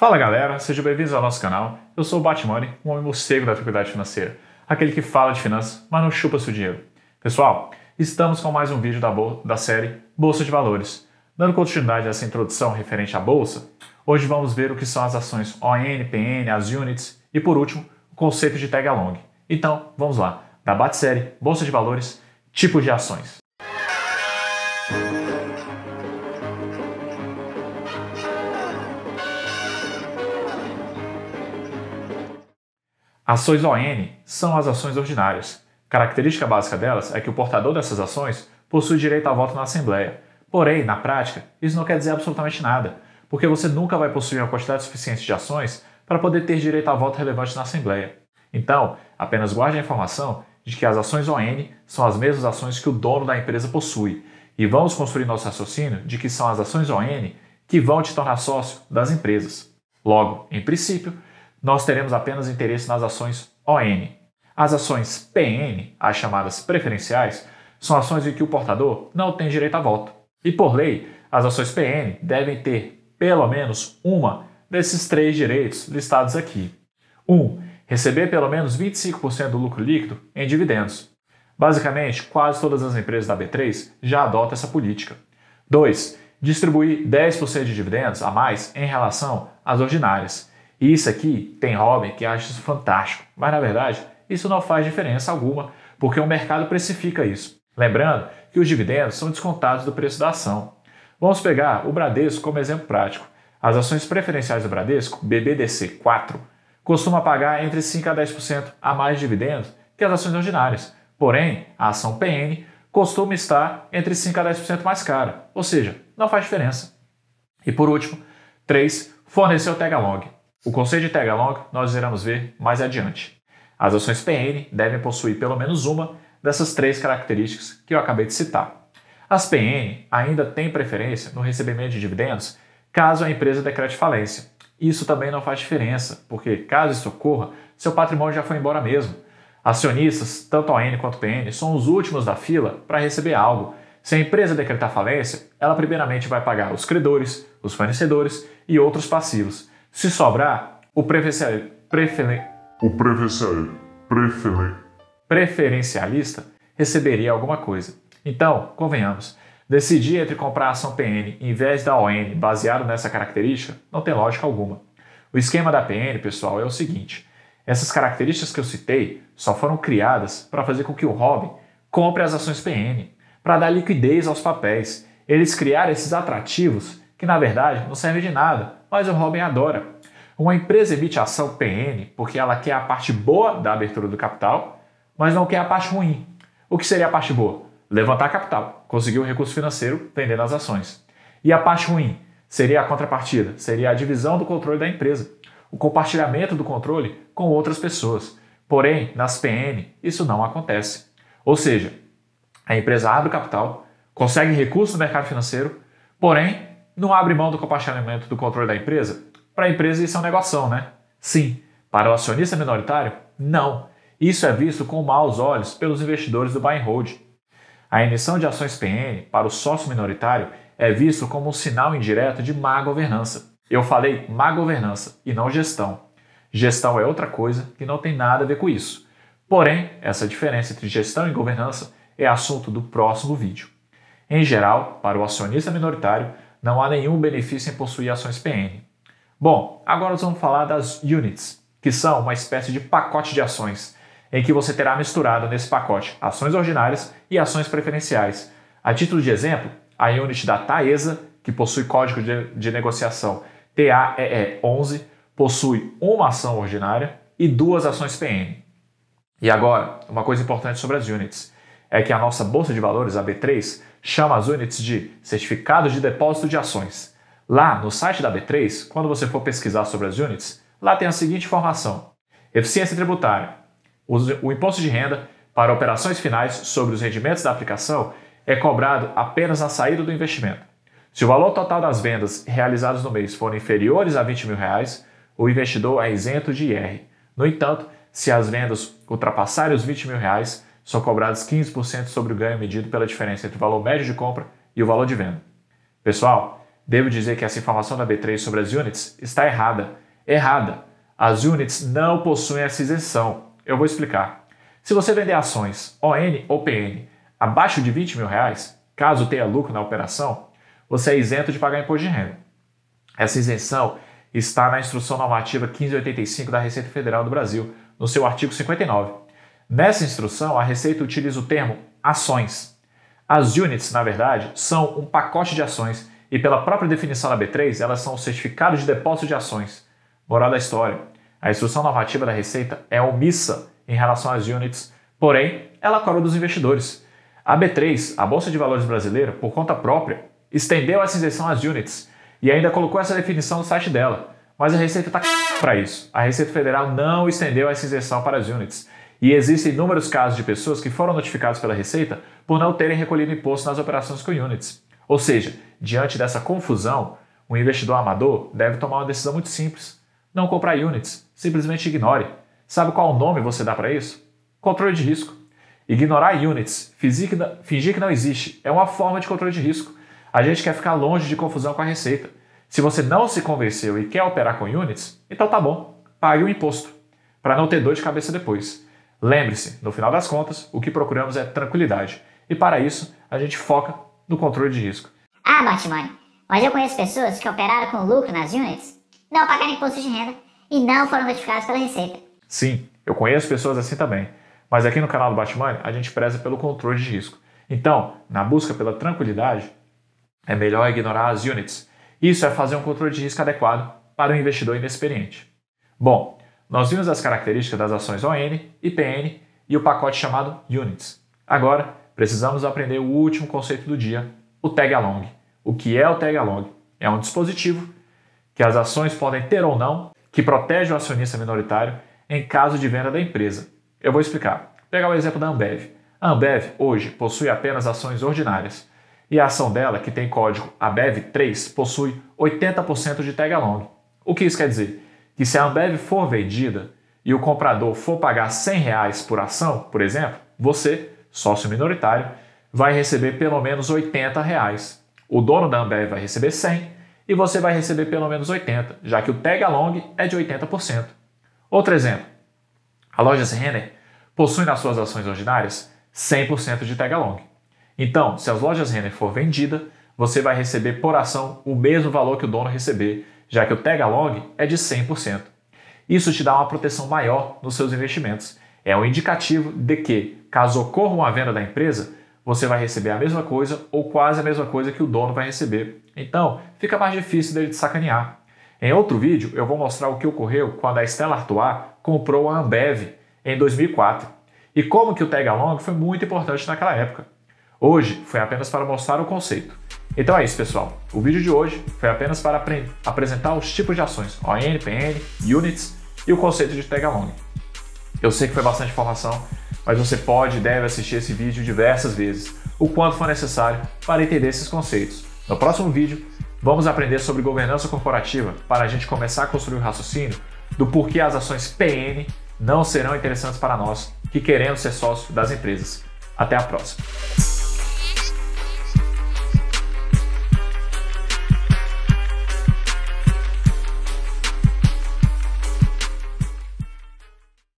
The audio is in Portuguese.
Fala galera, sejam bem-vindos ao nosso canal. Eu sou o Batmoney, um homem morcego da faculdade financeira, aquele que fala de finanças, mas não chupa seu dinheiro. Pessoal, estamos com mais um vídeo da, da série Bolsa de Valores. Dando continuidade a essa introdução referente à bolsa, hoje vamos ver o que são as ações ON, PN, as units e, por último, o conceito de tag along. Então, vamos lá. Da série Bolsa de Valores, tipos de ações. Ações ON são as ações ordinárias. Característica básica delas é que o portador dessas ações possui direito a voto na Assembleia. Porém, na prática, isso não quer dizer absolutamente nada, porque você nunca vai possuir uma quantidade suficiente de ações para poder ter direito a voto relevante na Assembleia. Então, apenas guarde a informação de que as ações ON são as mesmas ações que o dono da empresa possui, e vamos construir nosso raciocínio de que são as ações ON que vão te tornar sócio das empresas. Logo, em princípio, nós teremos apenas interesse nas ações ON. As ações PN, as chamadas preferenciais, são ações em que o portador não tem direito a voto. E por lei, as ações PN devem ter pelo menos uma desses três direitos listados aqui. 1. Um, receber pelo menos 25% do lucro líquido em dividendos. Basicamente, quase todas as empresas da B3 já adotam essa política. 2. Distribuir 10% de dividendos a mais em relação às ordinárias. E isso aqui tem Robin que acha isso fantástico, mas na verdade isso não faz diferença alguma, porque o mercado precifica isso. Lembrando que os dividendos são descontados do preço da ação. Vamos pegar o Bradesco como exemplo prático. As ações preferenciais do Bradesco, BBDC4, costuma pagar entre 5 a 10% a mais de dividendos que as ações ordinárias. Porém, a ação PN costuma estar entre 5 a 10% mais cara, ou seja, não faz diferença. E por último, 3. Forneceu Tegalong. O conceito de tag along nós iremos ver mais adiante. As ações PN devem possuir pelo menos uma dessas três características que eu acabei de citar. As PN ainda têm preferência no recebimento de dividendos caso a empresa decrete falência. Isso também não faz diferença, porque caso isso ocorra, seu patrimônio já foi embora mesmo. Acionistas, tanto ON quanto PN, são os últimos da fila para receber algo. Se a empresa decretar falência, ela primeiramente vai pagar os credores, os fornecedores e outros passivos. Se sobrar, o preferencialista, preferen... o preferencialista, preferen... preferencialista receberia alguma coisa. Então, convenhamos, decidir entre comprar a ação PN em vez da ON baseado nessa característica não tem lógica alguma. O esquema da PN, pessoal, é o seguinte: essas características que eu citei só foram criadas para fazer com que o Robin compre as ações PN, para dar liquidez aos papéis. Eles criaram esses atrativos que na verdade não serve de nada, mas o Robin adora. Uma empresa emite ação PN porque ela quer a parte boa da abertura do capital, mas não quer a parte ruim. O que seria a parte boa? Levantar capital, conseguir o um recurso financeiro vendendo as ações. E a parte ruim seria a contrapartida, seria a divisão do controle da empresa, o compartilhamento do controle com outras pessoas. Porém, nas PN, isso não acontece. Ou seja, a empresa abre o capital, consegue recurso no mercado financeiro, porém não abre mão do compartilhamento do controle da empresa? Para a empresa isso é um negócio, né? Sim. Para o acionista minoritário, não. Isso é visto com maus olhos pelos investidores do buy and hold. A emissão de ações PN para o sócio minoritário é visto como um sinal indireto de má governança. Eu falei má governança e não gestão. Gestão é outra coisa que não tem nada a ver com isso. Porém, essa diferença entre gestão e governança é assunto do próximo vídeo. Em geral, para o acionista minoritário, não há nenhum benefício em possuir ações PN. Bom, agora nós vamos falar das units, que são uma espécie de pacote de ações, em que você terá misturado nesse pacote ações ordinárias e ações preferenciais. A título de exemplo, a unit da Taesa, que possui código de, de negociação TAEE11, possui uma ação ordinária e duas ações PN. E agora, uma coisa importante sobre as units é que a nossa bolsa de valores, a B3, chama as units de certificados de depósito de ações. Lá no site da B3, quando você for pesquisar sobre as units, lá tem a seguinte informação: eficiência tributária. O imposto de renda para operações finais sobre os rendimentos da aplicação é cobrado apenas na saída do investimento. Se o valor total das vendas realizadas no mês forem inferiores a 20 mil reais, o investidor é isento de IR. No entanto, se as vendas ultrapassarem os 20 mil reais, são cobrados 15% sobre o ganho medido pela diferença entre o valor médio de compra e o valor de venda. Pessoal, devo dizer que essa informação da B3 sobre as units está errada. Errada! As units não possuem essa isenção. Eu vou explicar. Se você vender ações ON ou PN abaixo de 20 mil reais, caso tenha lucro na operação, você é isento de pagar imposto de renda. Essa isenção está na Instrução Normativa 1585 da Receita Federal do Brasil, no seu artigo 59. Nessa instrução, a Receita utiliza o termo ações. As units, na verdade, são um pacote de ações e, pela própria definição da B3, elas são certificados de depósito de ações. Moral da história: a instrução normativa da Receita é omissa em relação às units, porém, ela cobra dos investidores. A B3, a Bolsa de Valores Brasileira, por conta própria, estendeu essa isenção às units e ainda colocou essa definição no site dela. Mas a Receita está para isso. A Receita Federal não estendeu essa isenção para as units. E existem inúmeros casos de pessoas que foram notificadas pela Receita por não terem recolhido imposto nas operações com units. Ou seja, diante dessa confusão, um investidor amador deve tomar uma decisão muito simples: não comprar units, simplesmente ignore. Sabe qual nome você dá para isso? Controle de risco. Ignorar units, fingir que não existe, é uma forma de controle de risco. A gente quer ficar longe de confusão com a Receita. Se você não se convenceu e quer operar com units, então tá bom, pague o imposto, para não ter dor de cabeça depois. Lembre-se, no final das contas, o que procuramos é tranquilidade. E para isso, a gente foca no controle de risco. Ah, Batman, mas eu conheço pessoas que operaram com lucro nas units, não pagaram imposto de renda e não foram notificados pela Receita. Sim, eu conheço pessoas assim também. Mas aqui no canal do Batman, a gente preza pelo controle de risco. Então, na busca pela tranquilidade, é melhor ignorar as units. Isso é fazer um controle de risco adequado para o um investidor inexperiente. Bom, nós vimos as características das ações ON, IPN e o pacote chamado Units. Agora, precisamos aprender o último conceito do dia, o tag along. O que é o tag along? É um dispositivo que as ações podem ter ou não, que protege o acionista minoritário em caso de venda da empresa. Eu vou explicar. Vou pegar o exemplo da Ambev. A Ambev hoje possui apenas ações ordinárias e a ação dela, que tem código ABEV3, possui 80% de tag along. O que isso quer dizer? que se a Ambev for vendida e o comprador for pagar 100 reais por ação, por exemplo, você, sócio minoritário, vai receber pelo menos 80 reais. O dono da Ambev vai receber 100 e você vai receber pelo menos 80, já que o tag along é de 80%. Outro exemplo. A loja Renner possui nas suas ações ordinárias 100% de tag along. Então, se as lojas Renner for vendida, você vai receber por ação o mesmo valor que o dono receber, já que o Pega é de 100%. Isso te dá uma proteção maior nos seus investimentos. É um indicativo de que, caso ocorra uma venda da empresa, você vai receber a mesma coisa ou quase a mesma coisa que o dono vai receber. Então, fica mais difícil dele te sacanear. Em outro vídeo, eu vou mostrar o que ocorreu quando a Stella Artois comprou a Ambev em 2004 e como que o tag foi muito importante naquela época. Hoje foi apenas para mostrar o conceito. Então é isso, pessoal. O vídeo de hoje foi apenas para apresentar os tipos de ações ON, PN, Units e o conceito de tag along. Eu sei que foi bastante informação, mas você pode e deve assistir esse vídeo diversas vezes, o quanto for necessário, para entender esses conceitos. No próximo vídeo, vamos aprender sobre governança corporativa para a gente começar a construir o raciocínio do porquê as ações PN não serão interessantes para nós que queremos ser sócios das empresas. Até a próxima!